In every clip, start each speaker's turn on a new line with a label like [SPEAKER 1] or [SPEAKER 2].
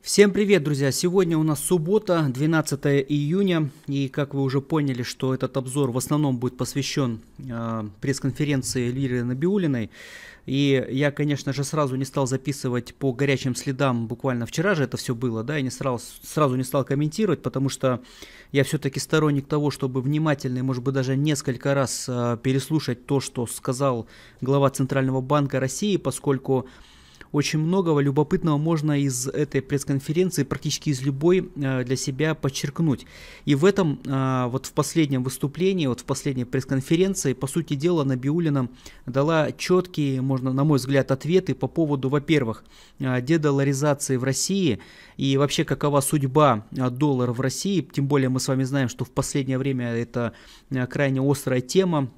[SPEAKER 1] Всем привет, друзья! Сегодня у нас суббота, 12 июня, и как вы уже поняли, что этот обзор в основном будет посвящен э, пресс-конференции Эльвиры Набиулиной. И я, конечно же, сразу не стал записывать по горячим следам, буквально вчера же это все было, да, Я не сразу, сразу не стал комментировать, потому что я все-таки сторонник того, чтобы внимательно и, может быть, даже несколько раз э, переслушать то, что сказал глава Центрального банка России, поскольку очень многого любопытного можно из этой пресс-конференции практически из любой э, для себя подчеркнуть. И в этом, э, вот в последнем выступлении, вот в последней пресс-конференции, по сути дела, Набиулина дала четкие, можно, на мой взгляд, ответы по поводу, во-первых, э, дедоларизации в России и вообще какова судьба доллара в России. Тем более мы с вами знаем, что в последнее время это крайне острая тема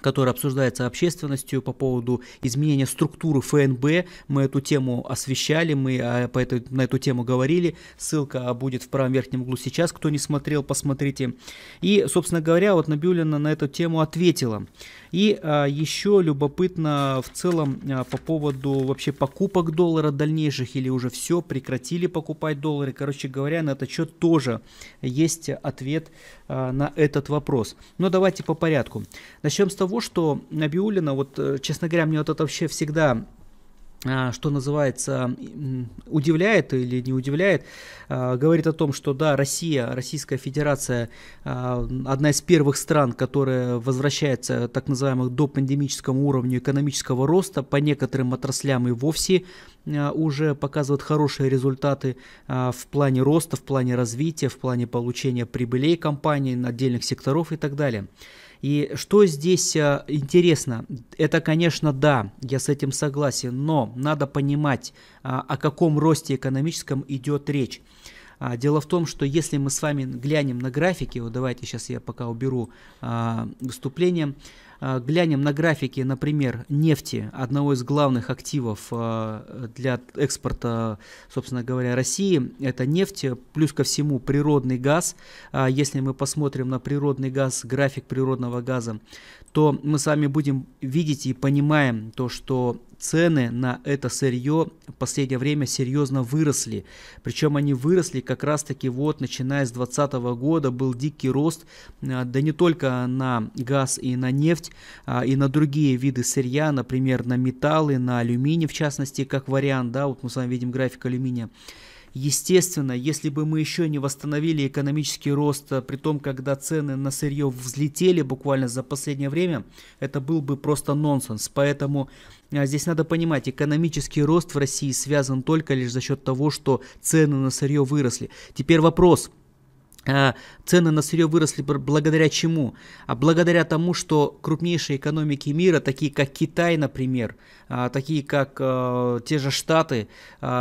[SPEAKER 1] который обсуждается общественностью по поводу изменения структуры ФНБ. Мы эту тему освещали, мы а, по этой, на эту тему говорили. Ссылка будет в правом верхнем углу сейчас. Кто не смотрел, посмотрите. И, собственно говоря, вот Набиулина на эту тему ответила. И а, еще любопытно в целом а, по поводу вообще покупок доллара дальнейших или уже все, прекратили покупать доллары. Короче говоря, на этот счет тоже есть ответ а, на этот вопрос. Но давайте по порядку. Начнем с того, того, что Набиулина, вот, э, честно говоря, мне вот это вообще всегда а, что называется, удивляет или не удивляет, а, говорит о том, что да, Россия, Российская Федерация а, одна из первых стран, которая возвращается так называемому до пандемическому уровню экономического роста, по некоторым отраслям и вовсе уже показывает хорошие результаты в плане роста, в плане развития, в плане получения прибылей компаний, отдельных секторов и так далее. И что здесь э, интересно, это, конечно, да, я с этим согласен, но надо понимать, а, о каком росте экономическом идет речь. А, дело в том, что если мы с вами глянем на графики, вот давайте сейчас я пока уберу а, выступление, а, глянем на графики, например, нефти, одного из главных активов а, для экспорта, собственно говоря, России, это нефть, плюс ко всему природный газ. А, если мы посмотрим на природный газ, график природного газа, то мы с вами будем видеть и понимаем то, что цены на это сырье в последнее время серьезно выросли. Причем они выросли как раз таки вот начиная с 2020 года был дикий рост, а, да не только на газ и на нефть, а, и на другие виды сырья, например, на металлы, на алюминий в частности, как вариант, да, вот мы с вами видим график алюминия. Естественно, если бы мы еще не восстановили экономический рост, э, при том, когда цены на сырье взлетели буквально за последнее время, это был бы просто нонсенс. Поэтому э, здесь надо понимать, экономический рост в России связан только лишь за счет того, что цены на сырье выросли. Теперь вопрос – а, цены на сырье выросли благодаря чему? А благодаря тому, что крупнейшие экономики мира, такие как Китай, например, а, такие как а, те же Штаты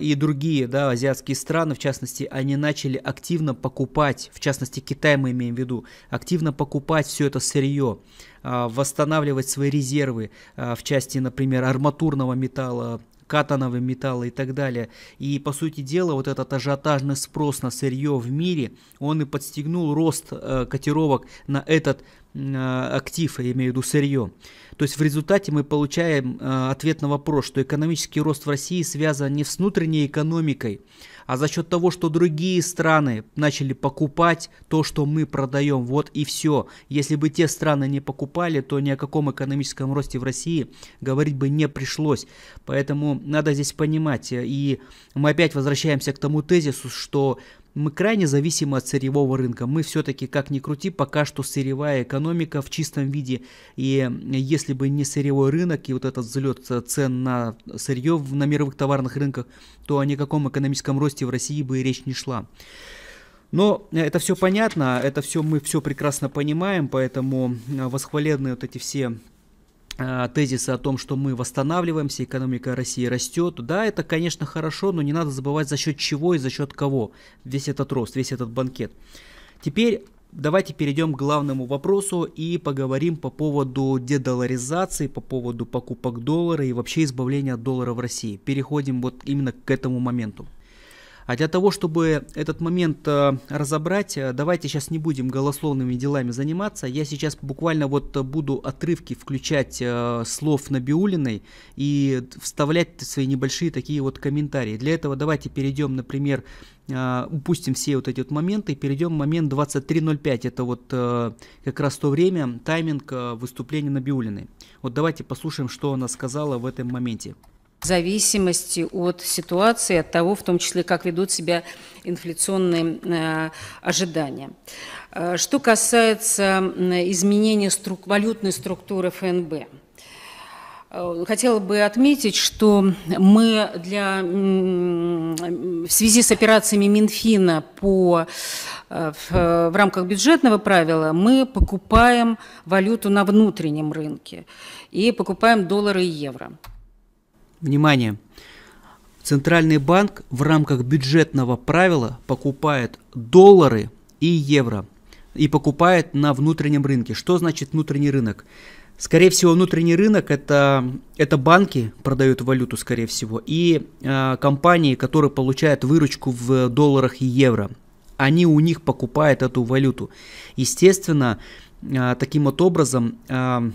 [SPEAKER 1] и другие да, азиатские страны, в частности, они начали активно покупать, в частности, Китай мы имеем в виду, активно покупать все это сырье восстанавливать свои резервы в части, например, арматурного металла, катановые металлы и так далее. И, по сути дела, вот этот ажиотажный спрос на сырье в мире, он и подстегнул рост э, котировок на этот э, актив, я имею в виду сырье. То есть в результате мы получаем э, ответ на вопрос, что экономический рост в России связан не с внутренней экономикой, а за счет того, что другие страны начали покупать то, что мы продаем. Вот и все. Если бы те страны не покупали, то ни о каком экономическом росте в России говорить бы не пришлось. Поэтому надо здесь понимать. Э, и мы опять возвращаемся к тому тезису, что мы крайне зависимы от сырьевого рынка. Мы все-таки, как ни крути, пока что сырьевая экономика в чистом виде. И э, если бы не сырьевой рынок и вот этот взлет э, цен на сырье на мировых товарных рынках, то о никаком экономическом росте в России бы и речь не шла. Но э, это все понятно, это все мы все прекрасно понимаем, поэтому восхваленные вот эти все Э, тезисы о том, что мы восстанавливаемся, экономика России растет. Да, это, конечно, хорошо, но не надо забывать, за счет чего и за счет кого весь этот рост, весь этот банкет. Теперь давайте перейдем к главному вопросу и поговорим по поводу дедоларизации, по поводу покупок доллара и вообще избавления от доллара в России. Переходим вот именно к этому моменту. А для того, чтобы этот момент э, разобрать, э, давайте сейчас не будем голословными делами заниматься. Я сейчас буквально вот буду отрывки включать э, слов Набиулиной и вставлять свои небольшие такие вот комментарии. Для этого давайте перейдем, например, упустим все вот эти вот моменты, перейдем в момент 23.05. Это вот как раз то время, тайминг выступления Набиулиной. Вот давайте послушаем, что она сказала в этом моменте
[SPEAKER 2] в зависимости от ситуации, от того, в том числе, как ведут себя инфляционные э, ожидания. Э, что касается э, изменения струк, валютной структуры ФНБ, Хотела бы отметить, что мы для, в связи с операциями Минфина по, в, в рамках бюджетного правила мы покупаем валюту на внутреннем рынке и покупаем доллары и евро.
[SPEAKER 1] Внимание! Центральный банк в рамках бюджетного правила покупает доллары и евро и покупает на внутреннем рынке. Что значит внутренний рынок? Скорее всего, внутренний рынок это, это банки продают валюту, скорее всего, и э, компании, которые получают выручку в долларах и евро. Они у них покупают эту валюту. Естественно, э, таким вот образом э,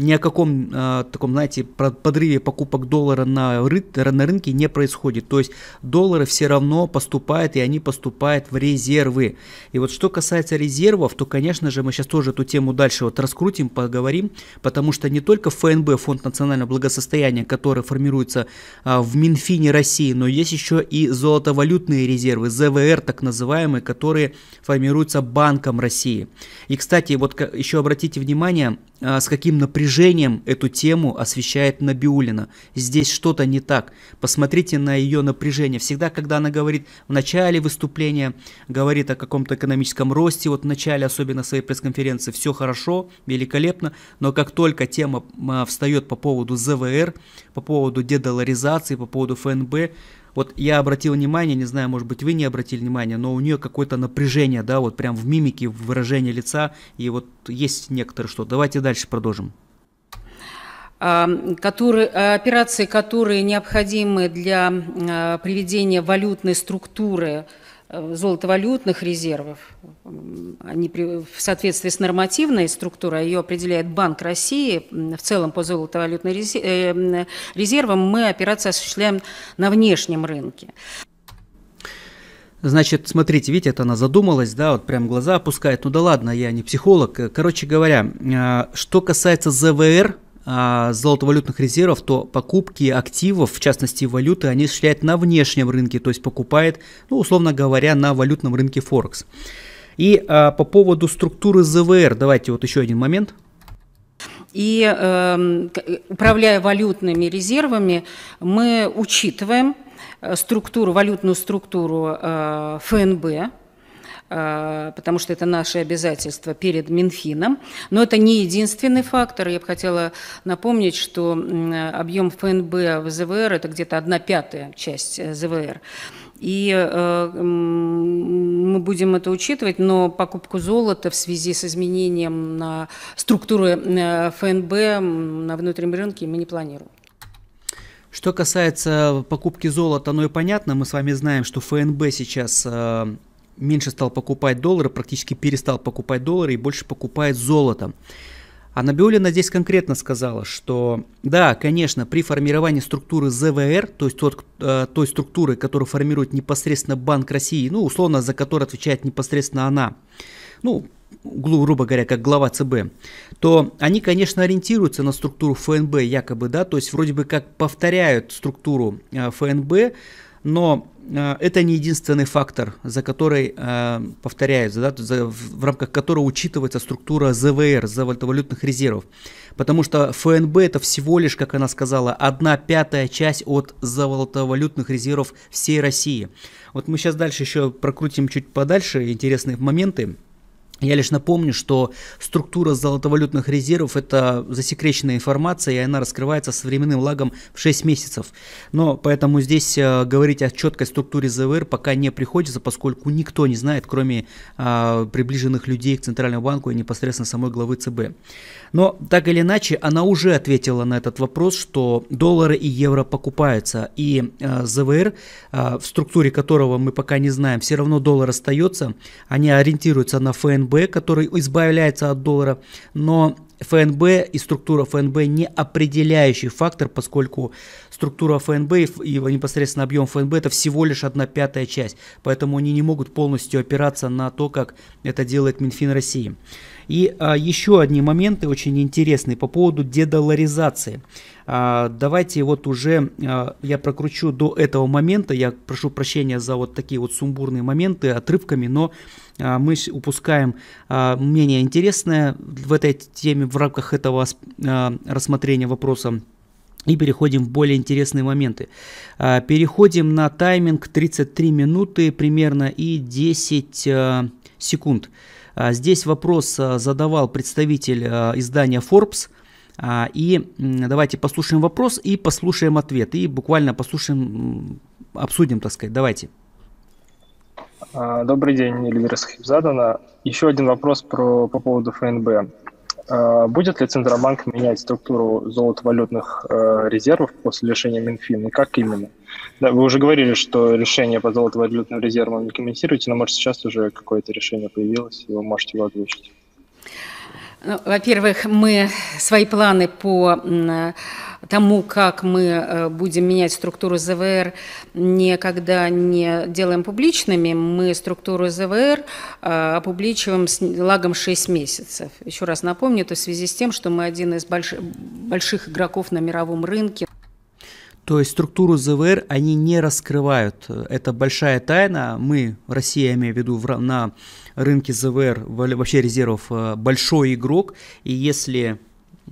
[SPEAKER 1] ни о каком э, таком, знаете, подрыве покупок доллара на, ры, на рынке не происходит. То есть доллары все равно поступают, и они поступают в резервы. И вот что касается резервов, то, конечно же, мы сейчас тоже эту тему дальше вот раскрутим, поговорим, потому что не только ФНБ, Фонд национального благосостояния, который формируется э, в Минфине России, но есть еще и золотовалютные резервы, ЗВР так называемые, которые формируются Банком России. И, кстати, вот еще обратите внимание, а, с каким напряжением эту тему освещает Набиулина. Здесь что-то не так. Посмотрите на ее напряжение. Всегда, когда она говорит в начале выступления, говорит о каком-то экономическом росте, вот в начале, особенно своей пресс-конференции, все хорошо, великолепно, но как только тема а, встает по поводу ЗВР, по поводу дедоларизации, по поводу ФНБ, вот я обратил внимание, не знаю, может быть, вы не обратили внимание, но у нее какое-то напряжение, да, вот прям в мимике, в выражении лица, и вот есть некоторое что. Давайте дальше продолжим.
[SPEAKER 2] Которые, операции, которые необходимы для а, приведения валютной структуры Э, золотовалютных резервов, они в соответствии с нормативной структурой, ее определяет Банк России, в целом по золотовалютным э, резервам мы операции осуществляем на внешнем рынке.
[SPEAKER 1] Значит, смотрите, видите, это она задумалась, да, вот прям глаза опускает. Ну да ладно, я не психолог. Короче говоря, э, что касается ЗВР, а, золотовалютных резервов, то покупки активов, в частности валюты, они осуществляют на внешнем рынке, то есть покупает, ну, условно говоря, на валютном рынке Форекс. И а, по поводу структуры ЗВР, давайте вот еще один момент.
[SPEAKER 2] И э, управляя валютными резервами, мы учитываем э, структуру, валютную структуру э, ФНБ, Э, потому что это наши обязательства перед Минфином. Но это не единственный фактор. Я бы хотела напомнить, что объем ФНБ в ЗВР – это где-то одна пятая часть э, ЗВР. И э, мы будем это учитывать, но покупку золота в связи с изменением на структуры э, ФНБ на внутреннем рынке мы не планируем.
[SPEAKER 1] Что касается покупки золота, ну и понятно, мы с вами знаем, что ФНБ сейчас э, меньше стал покупать доллары, практически перестал покупать доллары и больше покупает золото. А Набиулина здесь конкретно сказала, что да, конечно, при формировании структуры ЗВР, то есть тот, э, той структуры, которую формирует непосредственно Банк России, ну, условно, за которую отвечает непосредственно она, ну, грубо говоря, как глава ЦБ, то они, конечно, ориентируются на структуру ФНБ якобы, да, то есть вроде бы как повторяют структуру э, ФНБ, но э, это не единственный фактор, за который, э, повторяюсь, да, в рамках которого учитывается структура ЗВР, валютных резервов. Потому что ФНБ это всего лишь, как она сказала, одна пятая часть от золотовалютных резервов всей России. Вот мы сейчас дальше еще прокрутим чуть подальше интересные моменты. Я лишь напомню, что структура золотовалютных резервов – это засекреченная информация, и она раскрывается со временным лагом в 6 месяцев. Но поэтому здесь э, говорить о четкой структуре ЗВР пока не приходится, поскольку никто не знает, кроме э, приближенных людей к Центральному банку и непосредственно самой главы ЦБ. Но так или иначе, она уже ответила на этот вопрос, что доллары и евро покупаются, и э, ЗВР, э, в структуре которого мы пока не знаем, все равно доллар остается, они ориентируются на ФНБ, ФНБ, который избавляется от доллара, но ФНБ и структура ФНБ не определяющий фактор, поскольку структура ФНБ и непосредственно объем ФНБ это всего лишь одна пятая часть, поэтому они не могут полностью опираться на то, как это делает Минфин России. И а, еще одни моменты очень интересные по поводу дедоларизации. А, давайте вот уже а, я прокручу до этого момента. Я прошу прощения за вот такие вот сумбурные моменты отрывками, но а, мы упускаем мнение интересное в этой теме в рамках этого рассмотрения вопроса. И переходим в более интересные моменты. Переходим на тайминг 33 минуты примерно и 10 секунд. Здесь вопрос задавал представитель издания Forbes – а, и давайте послушаем вопрос и послушаем ответ. И буквально послушаем, обсудим, так сказать. Давайте. А, добрый день, Эльвира Сахибзадана. Еще один вопрос про, по поводу ФНБ. А, будет ли Центробанк менять структуру золотовалютных э, резервов после решения Минфина? И как именно? Да, вы уже говорили, что решение по золотовалютным резервам не комментируете, но, может, сейчас уже какое-то решение появилось, и вы можете его озвучить.
[SPEAKER 2] Ну, во-первых, мы свои планы по тому, как мы э, будем менять структуру ЗВР, никогда не делаем публичными. Мы структуру ЗВР э, опубличиваем с лагом 6 месяцев. Еще раз напомню, это в связи с тем, что мы один из больш... больших игроков на мировом рынке.
[SPEAKER 1] То есть структуру ЗВР они не раскрывают. Это большая тайна. Мы, Россия, я имею в виду, на рынке ЗВР, вообще резервов, э, большой игрок, и если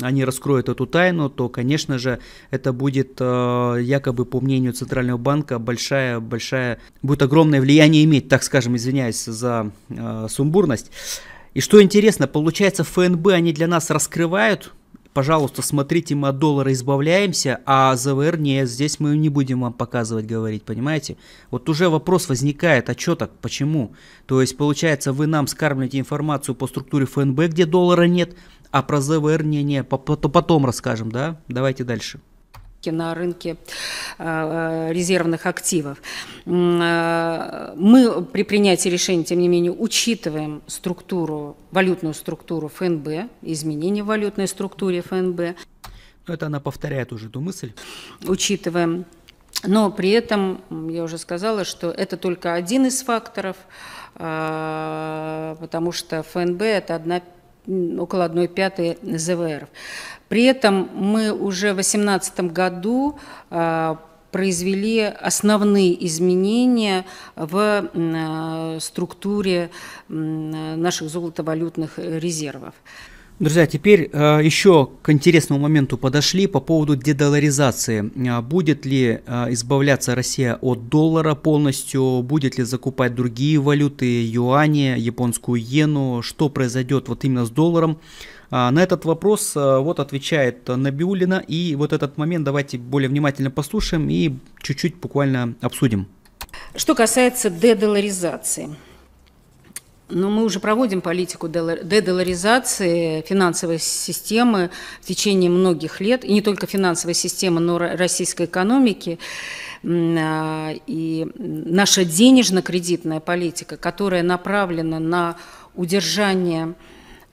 [SPEAKER 1] они раскроют эту тайну, то, конечно же, это будет э, якобы, по мнению Центрального банка, большая, большая, будет огромное влияние иметь, так скажем, извиняюсь за э, сумбурность. И что интересно, получается, ФНБ они для нас раскрывают, Пожалуйста, смотрите, мы от доллара избавляемся, а ЗВР нет, здесь мы не будем вам показывать, говорить, понимаете? Вот уже вопрос возникает, а что так, почему? То есть, получается, вы нам скармливаете информацию по структуре ФНБ, где доллара нет, а про ЗВР не-не, потом расскажем, да? Давайте дальше
[SPEAKER 2] на рынке э, э, резервных активов. Э, мы при принятии решения, тем не менее, учитываем структуру, валютную структуру ФНБ, изменения в валютной структуре ФНБ. это она повторяет уже эту мысль. Учитываем. Но при этом, я уже сказала, что это только один из факторов, потому что ФНБ – это одна около 1 пятой ЗВР. При этом мы уже в 2018 году э, произвели основные изменения в э, структуре наших золотовалютных резервов.
[SPEAKER 1] Друзья, теперь э, еще к интересному моменту подошли по поводу дедоларизации. Будет ли избавляться Россия от доллара полностью? Будет ли закупать другие валюты, юани, японскую иену? Что произойдет вот именно с долларом? А, на этот вопрос а, вот отвечает Набиулина. И вот этот момент давайте более внимательно послушаем и чуть-чуть буквально обсудим.
[SPEAKER 2] Что касается дедоларизации. Но ну, мы уже проводим политику дедоларизации финансовой системы в течение многих лет, и не только финансовой системы, но и российской экономики. А, и наша денежно-кредитная политика, которая направлена на удержание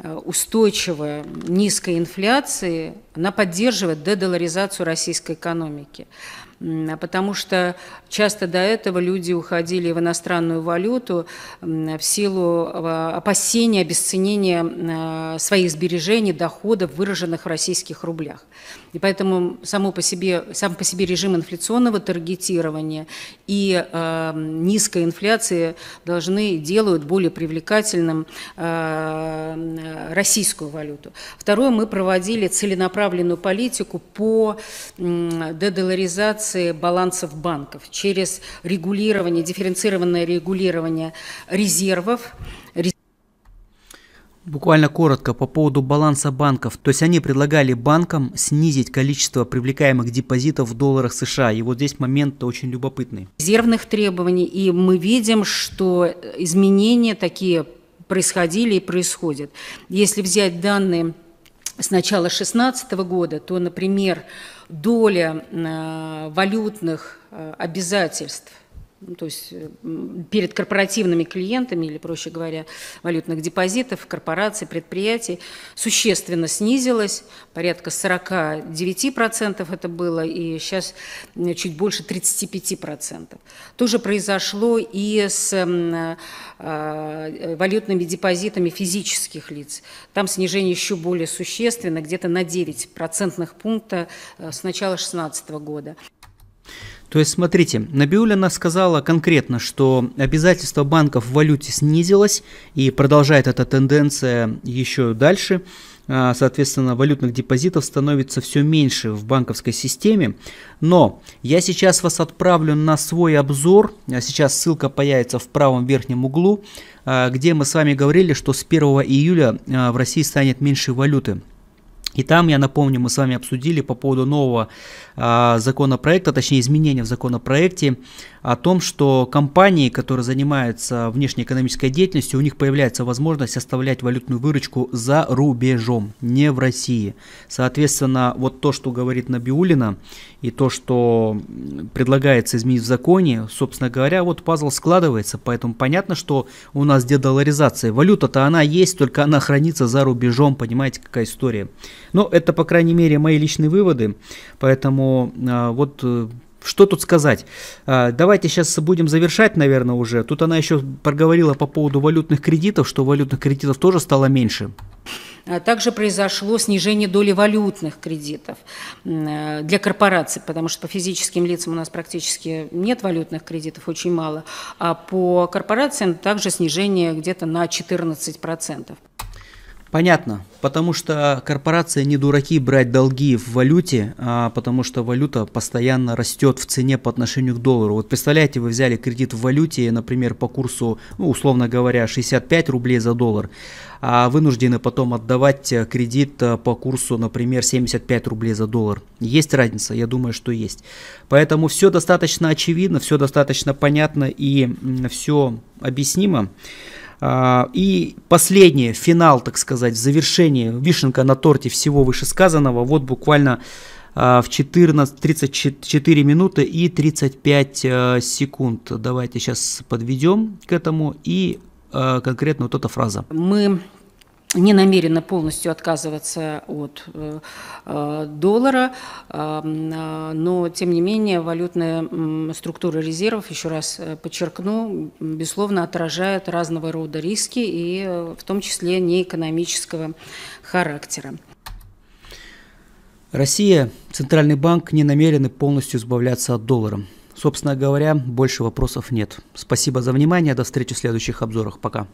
[SPEAKER 2] Э, устойчивая низкой инфляции, она поддерживает дедоларизацию российской экономики. А потому что часто до этого люди уходили в иностранную валюту в силу э, опасения обесценения э, своих сбережений, доходов, выраженных в российских рублях. И поэтому само по себе, сам по себе режим инфляционного таргетирования и э, низкой инфляции должны делают более привлекательным э, э, российскую валюту. Второе, мы проводили целенаправленную политику по э, дедоларизации стабилизации балансов банков, через регулирование, дифференцированное регулирование резервов.
[SPEAKER 1] Буквально коротко по поводу баланса банков. То есть они предлагали банкам снизить количество привлекаемых депозитов в долларах США. И вот здесь момент очень любопытный.
[SPEAKER 2] Резервных требований. И мы видим, что изменения такие происходили и происходят. Если взять данные с начала 2016 года, то, например, доля э, валютных э, обязательств ну, то есть э, перед корпоративными клиентами, или, проще говоря, валютных депозитов, корпораций, предприятий, существенно снизилось, порядка 49% это было, и сейчас чуть больше 35%. же произошло и с э, э, валютными депозитами физических лиц. Там снижение еще более существенно, где-то на 9 процентных пункта с начала 2016 года.
[SPEAKER 1] То есть, смотрите, Набиулина сказала конкретно, что обязательство банков в валюте снизилось и продолжает эта тенденция еще дальше. А, соответственно, валютных депозитов становится все меньше в банковской системе. Но я сейчас вас отправлю на свой обзор. А сейчас ссылка появится в правом верхнем углу, а, где мы с вами говорили, что с 1 июля в России станет меньше валюты. И там, я напомню, мы с вами обсудили по поводу нового э, законопроекта, точнее изменения в законопроекте, о том, что компании, которые занимаются внешнеэкономической деятельностью, у них появляется возможность оставлять валютную выручку за рубежом, не в России. Соответственно, вот то, что говорит Набиулина, и то, что предлагается изменить в законе, собственно говоря, вот пазл складывается, поэтому понятно, что у нас дедоларизация. Валюта-то она есть, только она хранится за рубежом, понимаете, какая история. Ну, это, по крайней мере, мои личные выводы, поэтому а, вот э, что тут сказать? А, давайте сейчас будем завершать, наверное, уже. Тут она еще проговорила по поводу валютных кредитов, что валютных кредитов тоже стало меньше.
[SPEAKER 2] А также произошло снижение доли валютных кредитов э, для корпораций, потому что по физическим лицам у нас практически нет валютных кредитов, очень мало, а по корпорациям также снижение где-то на 14%.
[SPEAKER 1] Понятно, потому что корпорации не дураки брать долги в валюте, а потому что валюта постоянно растет в цене по отношению к доллару. Вот представляете, вы взяли кредит в валюте, например, по курсу, ну, условно говоря, 65 рублей за доллар, а вынуждены потом отдавать кредит по курсу, например, 75 рублей за доллар. Есть разница? Я думаю, что есть. Поэтому все достаточно очевидно, все достаточно понятно и все объяснимо. А, и последнее, финал, так сказать, завершение, вишенка на торте всего вышесказанного, вот буквально а, в 14, 34 минуты и 35 э, секунд. Давайте сейчас подведем к этому и э, конкретно вот эта фраза.
[SPEAKER 2] Мы не намерена полностью отказываться от э, э, доллара, а, но тем не менее валютная структура резервов, еще раз э, подчеркну, безусловно отражает разного рода риски и в том числе неэкономического характера.
[SPEAKER 1] Россия, Центральный банк не намерены полностью избавляться от доллара. Собственно говоря, больше вопросов нет. Спасибо за внимание, до встречи в следующих обзорах. Пока.